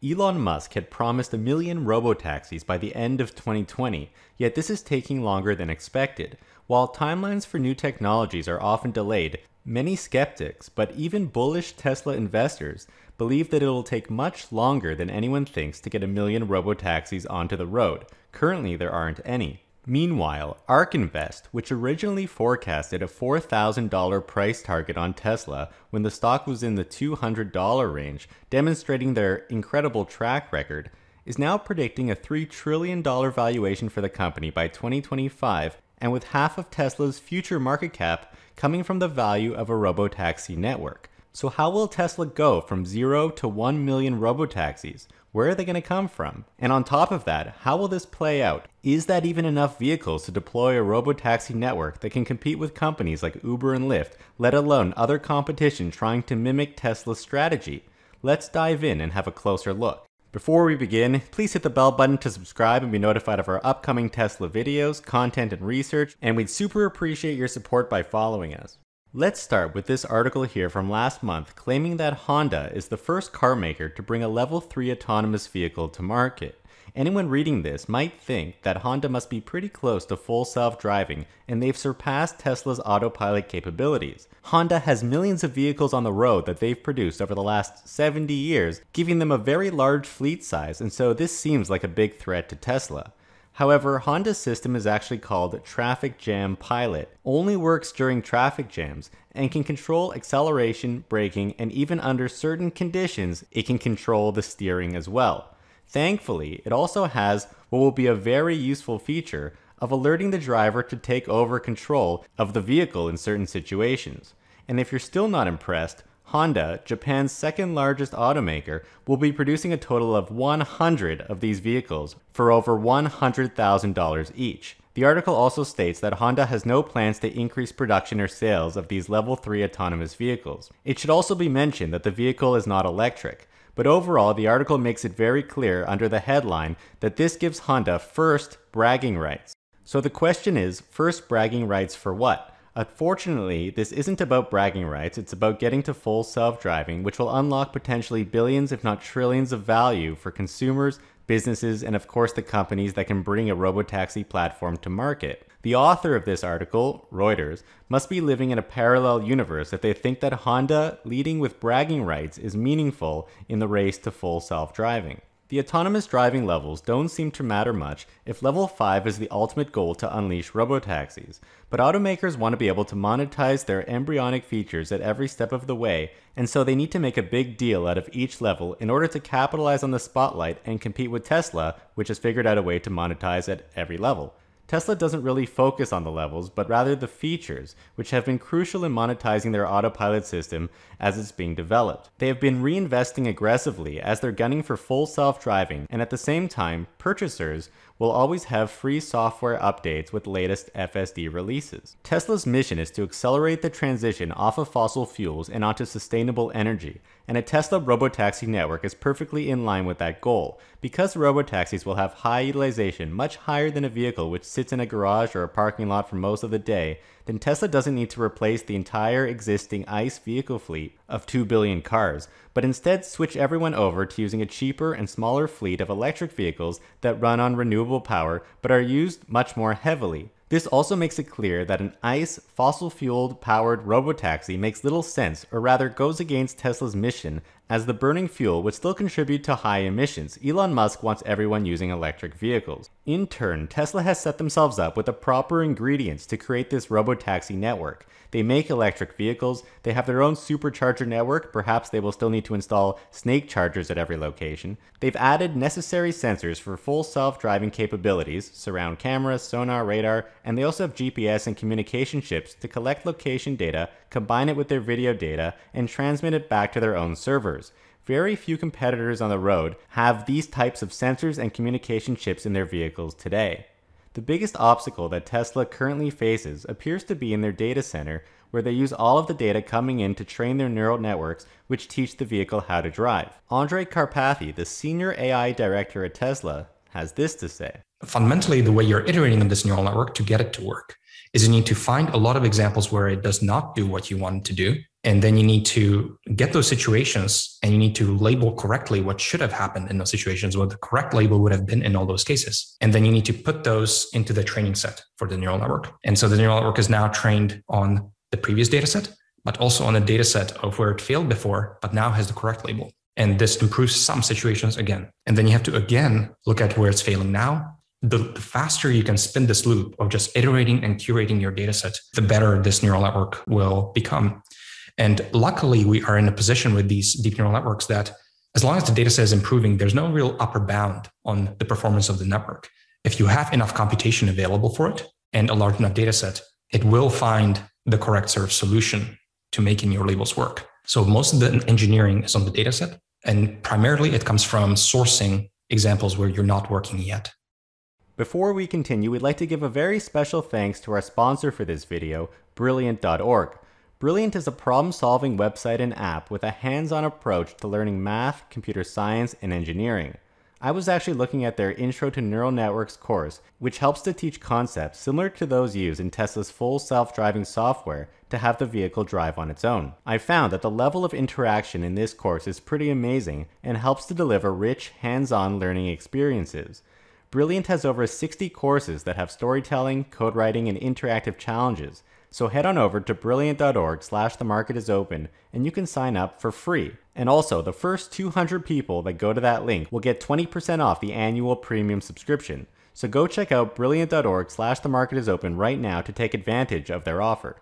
Elon Musk had promised a million robotaxis by the end of 2020, yet this is taking longer than expected. While timelines for new technologies are often delayed, many skeptics, but even bullish Tesla investors, believe that it will take much longer than anyone thinks to get a million robotaxis onto the road. Currently, there aren't any. Meanwhile, ARK Invest, which originally forecasted a $4,000 price target on Tesla when the stock was in the $200 range, demonstrating their incredible track record, is now predicting a $3 trillion valuation for the company by 2025, and with half of Tesla's future market cap coming from the value of a robotaxi network. So, how will Tesla go from zero to 1 million robotaxis? Where are they going to come from? And on top of that, how will this play out? Is that even enough vehicles to deploy a robotaxi network that can compete with companies like Uber and Lyft, let alone other competition trying to mimic Tesla's strategy? Let's dive in and have a closer look. Before we begin, please hit the bell button to subscribe and be notified of our upcoming Tesla videos, content, and research, and we'd super appreciate your support by following us. Let's start with this article here from last month claiming that Honda is the first car maker to bring a level 3 autonomous vehicle to market. Anyone reading this might think that Honda must be pretty close to full self driving and they've surpassed Tesla's autopilot capabilities. Honda has millions of vehicles on the road that they've produced over the last 70 years, giving them a very large fleet size, and so this seems like a big threat to Tesla. However, Honda's system is actually called Traffic Jam Pilot, only works during traffic jams, and can control acceleration, braking, and even under certain conditions, it can control the steering as well. Thankfully, it also has what will be a very useful feature of alerting the driver to take over control of the vehicle in certain situations. And if you're still not impressed, Honda, Japan's second largest automaker, will be producing a total of 100 of these vehicles for over $100,000 each. The article also states that Honda has no plans to increase production or sales of these level 3 autonomous vehicles. It should also be mentioned that the vehicle is not electric, but overall the article makes it very clear under the headline that this gives Honda first bragging rights. So the question is, first bragging rights for what? Unfortunately, this isn't about bragging rights, it's about getting to full self driving, which will unlock potentially billions, if not trillions, of value for consumers, businesses, and of course the companies that can bring a robotaxi platform to market. The author of this article, Reuters, must be living in a parallel universe if they think that Honda leading with bragging rights is meaningful in the race to full self driving. The autonomous driving levels don't seem to matter much if level 5 is the ultimate goal to unleash robotaxis, but automakers want to be able to monetize their embryonic features at every step of the way, and so they need to make a big deal out of each level in order to capitalize on the spotlight and compete with Tesla, which has figured out a way to monetize at every level. Tesla doesn't really focus on the levels, but rather the features, which have been crucial in monetizing their autopilot system as it's being developed. They have been reinvesting aggressively as they're gunning for full self driving, and at the same time, purchasers will always have free software updates with latest FSD releases. Tesla's mission is to accelerate the transition off of fossil fuels and onto sustainable energy, and a Tesla robotaxi network is perfectly in line with that goal, because robotaxis will have high utilization much higher than a vehicle which sits in a garage or a parking lot for most of the day then Tesla doesn't need to replace the entire existing ICE vehicle fleet of 2 billion cars, but instead switch everyone over to using a cheaper and smaller fleet of electric vehicles that run on renewable power but are used much more heavily. This also makes it clear that an ICE fossil fueled powered robotaxi makes little sense or rather goes against Tesla's mission as the burning fuel would still contribute to high emissions. Elon Musk wants everyone using electric vehicles. In turn, Tesla has set themselves up with the proper ingredients to create this robotaxi network. They make electric vehicles, they have their own supercharger network, perhaps they will still need to install snake chargers at every location. They've added necessary sensors for full self-driving capabilities, surround cameras, sonar, radar, and they also have GPS and communication chips to collect location data, combine it with their video data, and transmit it back to their own servers. Very few competitors on the road have these types of sensors and communication chips in their vehicles today. The biggest obstacle that Tesla currently faces appears to be in their data center, where they use all of the data coming in to train their neural networks, which teach the vehicle how to drive. Andre Karpathy, the senior AI director at Tesla, has this to say Fundamentally, the way you're iterating on this neural network to get it to work is you need to find a lot of examples where it does not do what you want to do. And then you need to get those situations and you need to label correctly what should have happened in those situations, what the correct label would have been in all those cases. And then you need to put those into the training set for the neural network. And so the neural network is now trained on the previous data set, but also on a data set of where it failed before, but now has the correct label. And this improves some situations again. And then you have to again look at where it's failing now the, the, faster you can spin this loop of just iterating and curating your data set, the better this neural network will become. And luckily, we are in a position with these deep neural networks that as long as the data set is improving, there's no real upper bound on the performance of the network. If you have enough computation available for it and a large enough data set, it will find the correct sort of solution to making your labels work. So most of the engineering is on the data set, and primarily it comes from sourcing examples where you're not working yet. Before we continue, we'd like to give a very special thanks to our sponsor for this video, Brilliant.org. Brilliant is a problem-solving website and app with a hands-on approach to learning math, computer science, and engineering. I was actually looking at their Intro to Neural Networks course, which helps to teach concepts similar to those used in Tesla's full self driving software to have the vehicle drive on its own. I found that the level of interaction in this course is pretty amazing and helps to deliver rich, hands on learning experiences. Brilliant has over 60 courses that have storytelling, code writing, and interactive challenges. So head on over to brilliant.org slash the market is open and you can sign up for free. And also, the first 200 people that go to that link will get 20% off the annual premium subscription. So go check out brilliant.org slash the market is open right now to take advantage of their offer.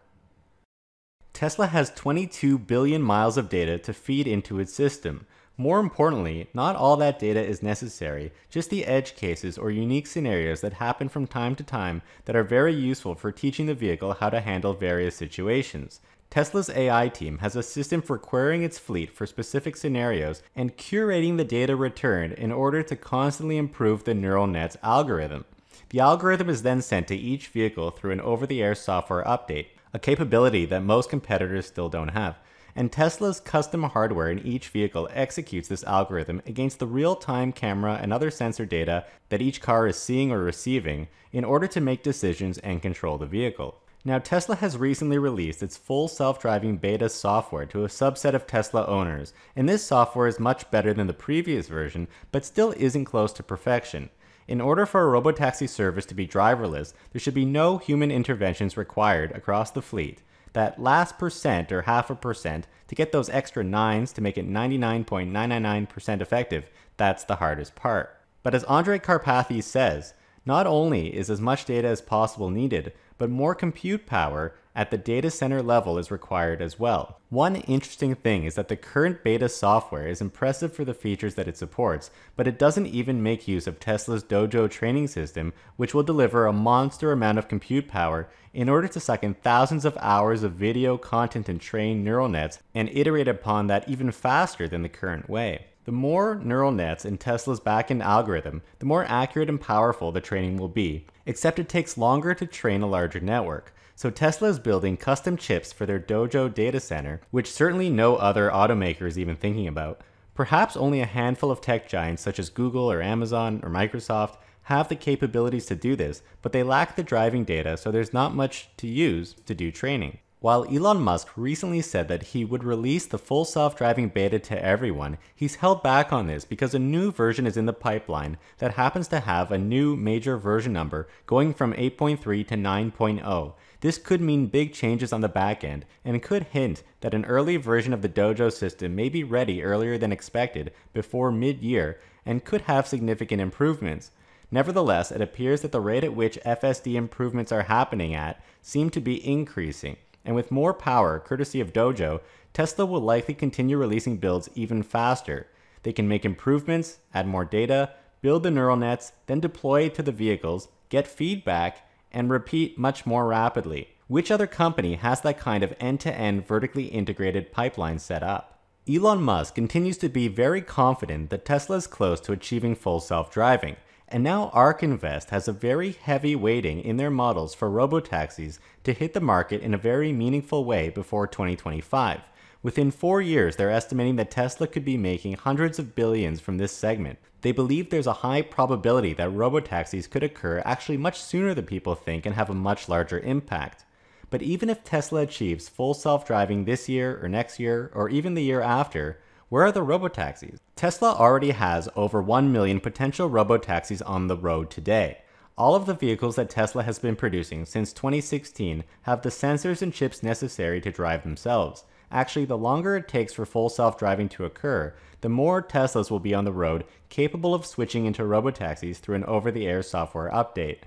Tesla has 22 billion miles of data to feed into its system, more importantly, not all that data is necessary, just the edge cases or unique scenarios that happen from time to time that are very useful for teaching the vehicle how to handle various situations. Tesla's AI team has a system for querying its fleet for specific scenarios and curating the data returned in order to constantly improve the neural net's algorithm. The algorithm is then sent to each vehicle through an over the air software update, a capability that most competitors still don't have. And Tesla's custom hardware in each vehicle executes this algorithm against the real time camera and other sensor data that each car is seeing or receiving in order to make decisions and control the vehicle. Now, Tesla has recently released its full self driving beta software to a subset of Tesla owners, and this software is much better than the previous version, but still isn't close to perfection. In order for a robotaxi service to be driverless, there should be no human interventions required across the fleet. That last percent or half a percent to get those extra nines to make it 99.999% effective, that's the hardest part. But as Andre Carpathy says, not only is as much data as possible needed, but more compute power at the data center level is required as well. One interesting thing is that the current beta software is impressive for the features that it supports, but it doesn't even make use of Tesla's Dojo training system, which will deliver a monster amount of compute power in order to suck in thousands of hours of video content and train neural nets and iterate upon that even faster than the current way. The more neural nets in Tesla's backend algorithm, the more accurate and powerful the training will be, except it takes longer to train a larger network. So Tesla is building custom chips for their Dojo data center, which certainly no other automaker is even thinking about. Perhaps only a handful of tech giants such as Google or Amazon or Microsoft have the capabilities to do this, but they lack the driving data, so there's not much to use to do training. While Elon Musk recently said that he would release the full self-driving beta to everyone, he's held back on this because a new version is in the pipeline that happens to have a new major version number going from 8.3 to 9.0. This could mean big changes on the back end and could hint that an early version of the Dojo system may be ready earlier than expected before mid-year and could have significant improvements. Nevertheless, it appears that the rate at which FSD improvements are happening at seem to be increasing and with more power, courtesy of Dojo, Tesla will likely continue releasing builds even faster. They can make improvements, add more data, build the neural nets, then deploy it to the vehicles, get feedback, and repeat much more rapidly. Which other company has that kind of end to end vertically integrated pipeline set up? Elon Musk continues to be very confident that Tesla is close to achieving full self driving. And now ARK Invest has a very heavy weighting in their models for robotaxis to hit the market in a very meaningful way before 2025. Within four years, they're estimating that Tesla could be making hundreds of billions from this segment. They believe there's a high probability that robotaxis could occur actually much sooner than people think and have a much larger impact. But even if Tesla achieves full self driving this year or next year or even the year after, where are the robotaxis? Tesla already has over 1 million potential robotaxis on the road today. All of the vehicles that Tesla has been producing since 2016 have the sensors and chips necessary to drive themselves. Actually, the longer it takes for full self driving to occur, the more Teslas will be on the road capable of switching into robotaxis through an over the air software update.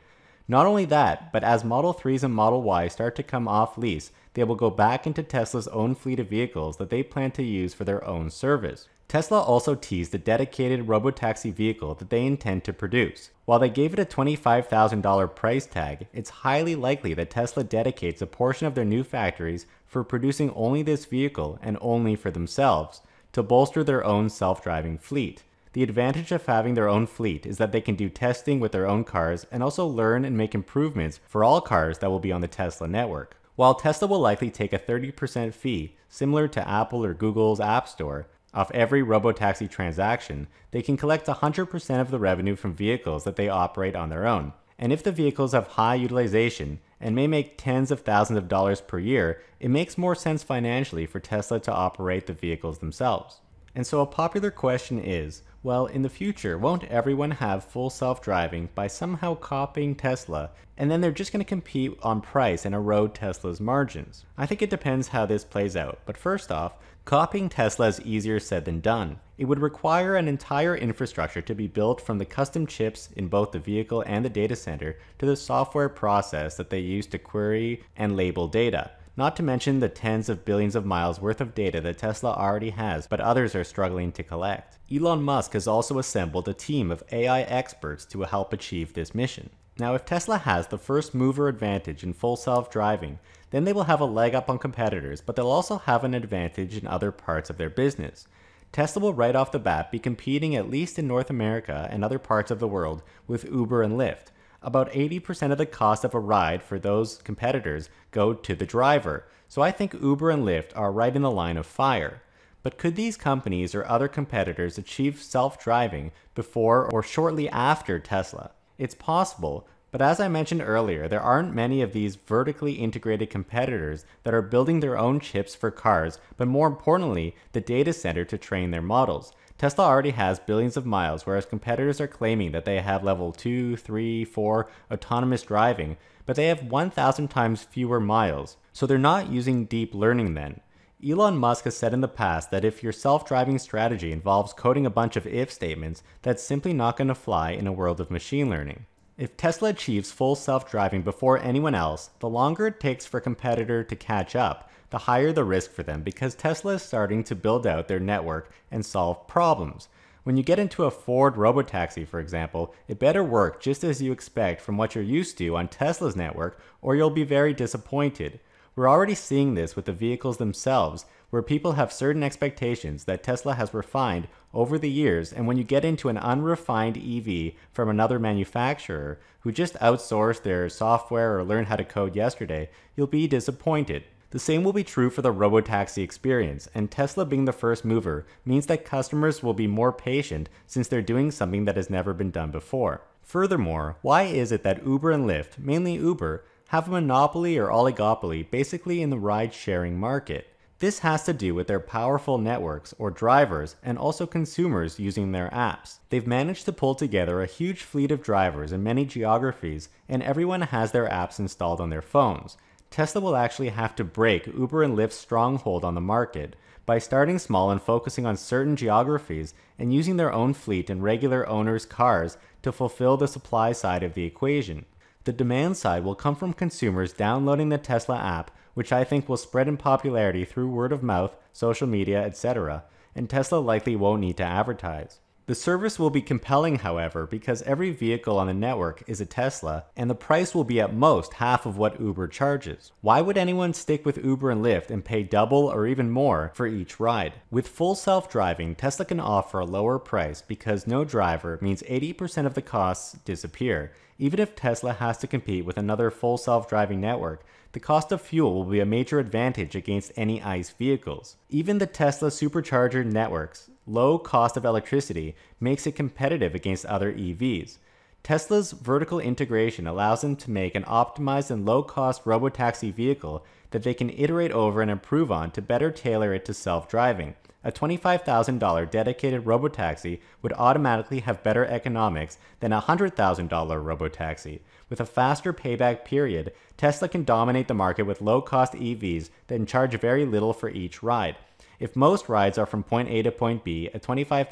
Not only that, but as Model 3s and Model Y start to come off lease, they will go back into Tesla's own fleet of vehicles that they plan to use for their own service. Tesla also teased a dedicated robotaxi vehicle that they intend to produce. While they gave it a $25,000 price tag, it's highly likely that Tesla dedicates a portion of their new factories for producing only this vehicle and only for themselves, to bolster their own self driving fleet. The advantage of having their own fleet is that they can do testing with their own cars and also learn and make improvements for all cars that will be on the Tesla network while Tesla will likely take a 30% fee, similar to Apple or Google's App Store, off every robotaxi transaction, they can collect 100% of the revenue from vehicles that they operate on their own. And if the vehicles have high utilization and may make tens of thousands of dollars per year, it makes more sense financially for Tesla to operate the vehicles themselves. And so a popular question is, well, in the future, won't everyone have full self driving by somehow copying Tesla, and then they're just going to compete on price and erode Tesla's margins? I think it depends how this plays out, but first off, copying Tesla is easier said than done. It would require an entire infrastructure to be built from the custom chips in both the vehicle and the data center to the software process that they use to query and label data not to mention the tens of billions of miles worth of data that Tesla already has, but others are struggling to collect. Elon Musk has also assembled a team of AI experts to help achieve this mission. Now, if Tesla has the first mover advantage in full self driving, then they will have a leg up on competitors, but they'll also have an advantage in other parts of their business. Tesla will right off the bat be competing, at least in North America and other parts of the world, with Uber and Lyft about 80% of the cost of a ride for those competitors go to the driver. So I think Uber and Lyft are right in the line of fire. But could these companies or other competitors achieve self-driving before or shortly after Tesla? It's possible, but as I mentioned earlier, there aren't many of these vertically integrated competitors that are building their own chips for cars, but more importantly, the data center to train their models. Tesla already has billions of miles, whereas competitors are claiming that they have level 2, 3, 4 autonomous driving, but they have 1,000 times fewer miles. So they're not using deep learning then. Elon Musk has said in the past that if your self driving strategy involves coding a bunch of if statements, that's simply not going to fly in a world of machine learning. If Tesla achieves full self driving before anyone else, the longer it takes for a competitor to catch up, the higher the risk for them because Tesla is starting to build out their network and solve problems. When you get into a Ford robotaxi, for example, it better work just as you expect from what you're used to on Tesla's network, or you'll be very disappointed. We're already seeing this with the vehicles themselves, where people have certain expectations that Tesla has refined over the years, and when you get into an unrefined EV from another manufacturer who just outsourced their software or learned how to code yesterday, you'll be disappointed. The same will be true for the robotaxi experience, and Tesla being the first mover means that customers will be more patient since they're doing something that has never been done before. Furthermore, why is it that Uber and Lyft, mainly Uber, have a monopoly or oligopoly basically in the ride sharing market? This has to do with their powerful networks or drivers and also consumers using their apps. They've managed to pull together a huge fleet of drivers in many geographies and everyone has their apps installed on their phones. Tesla will actually have to break Uber and Lyft's stronghold on the market by starting small and focusing on certain geographies and using their own fleet and regular owners' cars to fulfill the supply side of the equation. The demand side will come from consumers downloading the Tesla app, which I think will spread in popularity through word of mouth, social media, etc., and Tesla likely won't need to advertise. The service will be compelling, however, because every vehicle on the network is a Tesla, and the price will be at most half of what Uber charges. Why would anyone stick with Uber and Lyft and pay double or even more for each ride? With full self driving, Tesla can offer a lower price because no driver means 80% of the costs disappear. Even if Tesla has to compete with another full self driving network, the cost of fuel will be a major advantage against any ICE vehicles. Even the Tesla supercharger networks low cost of electricity makes it competitive against other EVs. Tesla's vertical integration allows them to make an optimized and low cost robotaxi vehicle that they can iterate over and improve on to better tailor it to self driving. A $25,000 dedicated robotaxi would automatically have better economics than a $100,000 robotaxi. With a faster payback period, Tesla can dominate the market with low cost EVs that charge very little for each ride. If most rides are from point A to point B, a $25,000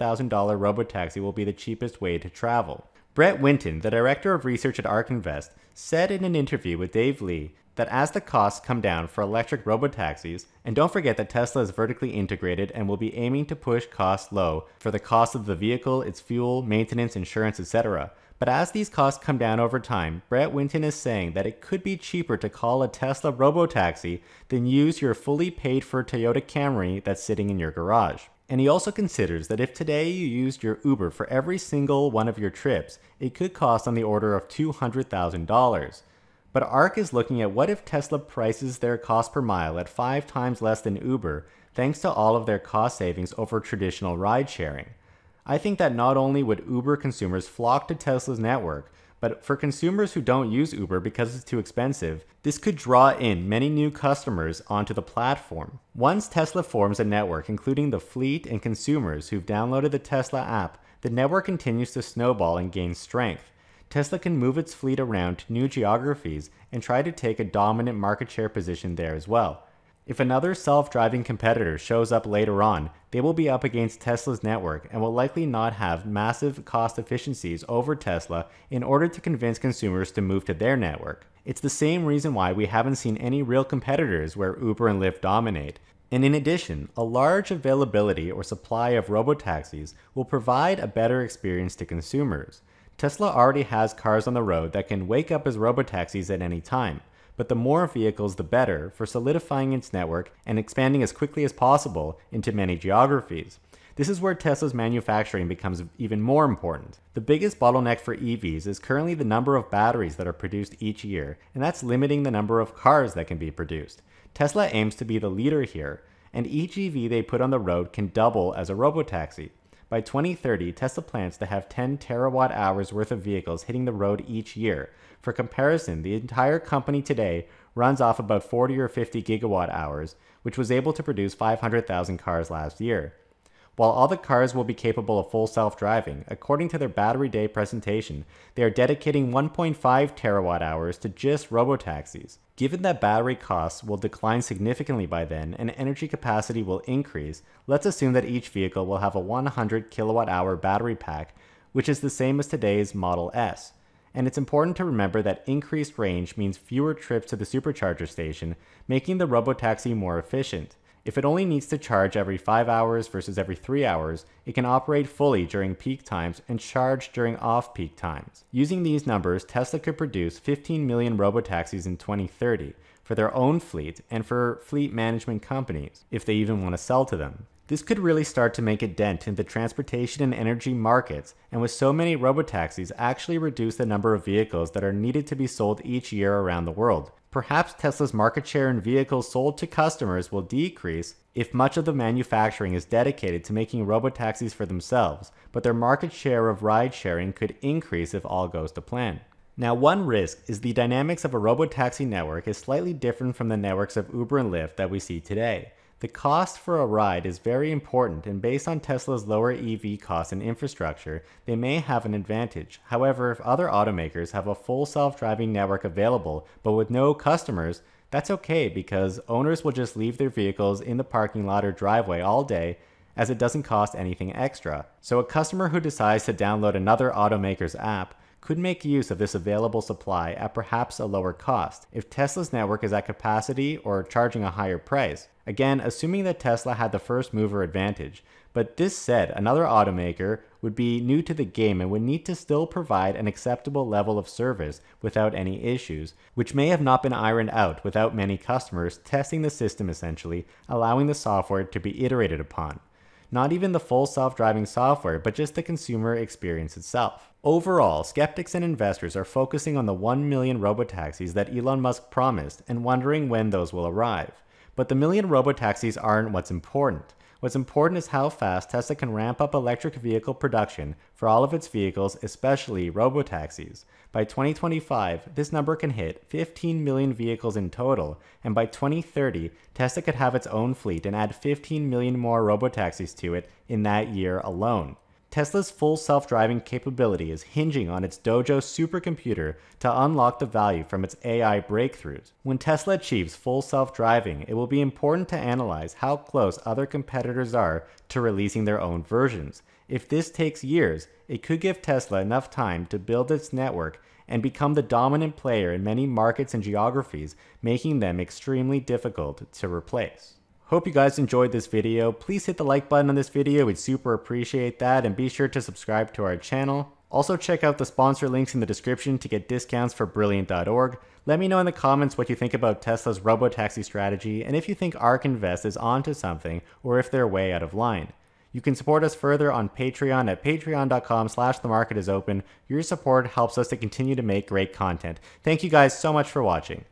robotaxi will be the cheapest way to travel. Brett Winton, the director of research at ARK Invest, said in an interview with Dave Lee that as the costs come down for electric robotaxis, and don't forget that Tesla is vertically integrated and will be aiming to push costs low for the cost of the vehicle, its fuel, maintenance, insurance, etc., but as these costs come down over time, Brett Winton is saying that it could be cheaper to call a Tesla robotaxi than use your fully paid for Toyota Camry that's sitting in your garage. And he also considers that if today you used your Uber for every single one of your trips, it could cost on the order of $200,000. But ARC is looking at what if Tesla prices their cost per mile at five times less than Uber, thanks to all of their cost savings over traditional ride sharing. I think that not only would Uber consumers flock to Tesla's network, but for consumers who don't use Uber because it's too expensive, this could draw in many new customers onto the platform. Once Tesla forms a network, including the fleet and consumers who've downloaded the Tesla app, the network continues to snowball and gain strength. Tesla can move its fleet around to new geographies and try to take a dominant market share position there as well. If another self driving competitor shows up later on, they will be up against Tesla's network and will likely not have massive cost efficiencies over Tesla in order to convince consumers to move to their network. It's the same reason why we haven't seen any real competitors where Uber and Lyft dominate. And in addition, a large availability or supply of robotaxis will provide a better experience to consumers. Tesla already has cars on the road that can wake up as robotaxis at any time but the more vehicles, the better for solidifying its network and expanding as quickly as possible into many geographies. This is where Tesla's manufacturing becomes even more important. The biggest bottleneck for EVs is currently the number of batteries that are produced each year, and that's limiting the number of cars that can be produced. Tesla aims to be the leader here, and each EV they put on the road can double as a robotaxi. By 2030, Tesla plans to have 10 terawatt hours worth of vehicles hitting the road each year, for comparison, the entire company today runs off about 40 or 50 gigawatt hours, which was able to produce 500,000 cars last year. While all the cars will be capable of full self driving, according to their Battery Day presentation, they are dedicating 1.5 terawatt hours to just robotaxis. Given that battery costs will decline significantly by then and energy capacity will increase, let's assume that each vehicle will have a 100 kilowatt hour battery pack, which is the same as today's Model S and it's important to remember that increased range means fewer trips to the supercharger station, making the robotaxi more efficient. If it only needs to charge every 5 hours versus every 3 hours, it can operate fully during peak times and charge during off peak times. Using these numbers, Tesla could produce 15 million robotaxis in 2030 for their own fleet and for fleet management companies, if they even want to sell to them. This could really start to make a dent in the transportation and energy markets, and with so many robotaxis, actually reduce the number of vehicles that are needed to be sold each year around the world. Perhaps Tesla's market share in vehicles sold to customers will decrease if much of the manufacturing is dedicated to making robotaxis for themselves, but their market share of ride sharing could increase if all goes to plan. Now, one risk is the dynamics of a robotaxi network is slightly different from the networks of Uber and Lyft that we see today. The cost for a ride is very important, and based on Tesla's lower EV costs and infrastructure, they may have an advantage. However, if other automakers have a full self driving network available but with no customers, that's okay because owners will just leave their vehicles in the parking lot or driveway all day as it doesn't cost anything extra. So, a customer who decides to download another automaker's app could make use of this available supply at perhaps a lower cost if Tesla's network is at capacity or charging a higher price. Again, assuming that Tesla had the first mover advantage. But this said, another automaker would be new to the game and would need to still provide an acceptable level of service without any issues, which may have not been ironed out without many customers testing the system essentially, allowing the software to be iterated upon. Not even the full self driving software, but just the consumer experience itself. Overall, skeptics and investors are focusing on the 1 million robotaxis that Elon Musk promised and wondering when those will arrive. But the million robotaxis aren't what's important. What's important is how fast Tesla can ramp up electric vehicle production for all of its vehicles, especially robotaxis. By 2025, this number can hit 15 million vehicles in total, and by 2030, Tesla could have its own fleet and add 15 million more robotaxis to it in that year alone. Tesla's full self driving capability is hinging on its Dojo supercomputer to unlock the value from its AI breakthroughs. When Tesla achieves full self driving, it will be important to analyze how close other competitors are to releasing their own versions. If this takes years, it could give Tesla enough time to build its network and become the dominant player in many markets and geographies, making them extremely difficult to replace. Hope you guys enjoyed this video. Please hit the like button on this video. We'd super appreciate that. And be sure to subscribe to our channel. Also check out the sponsor links in the description to get discounts for Brilliant.org. Let me know in the comments what you think about Tesla's robo taxi strategy and if you think ARK Invest is onto something or if they're way out of line. You can support us further on Patreon at patreon.com slash the market is open. Your support helps us to continue to make great content. Thank you guys so much for watching.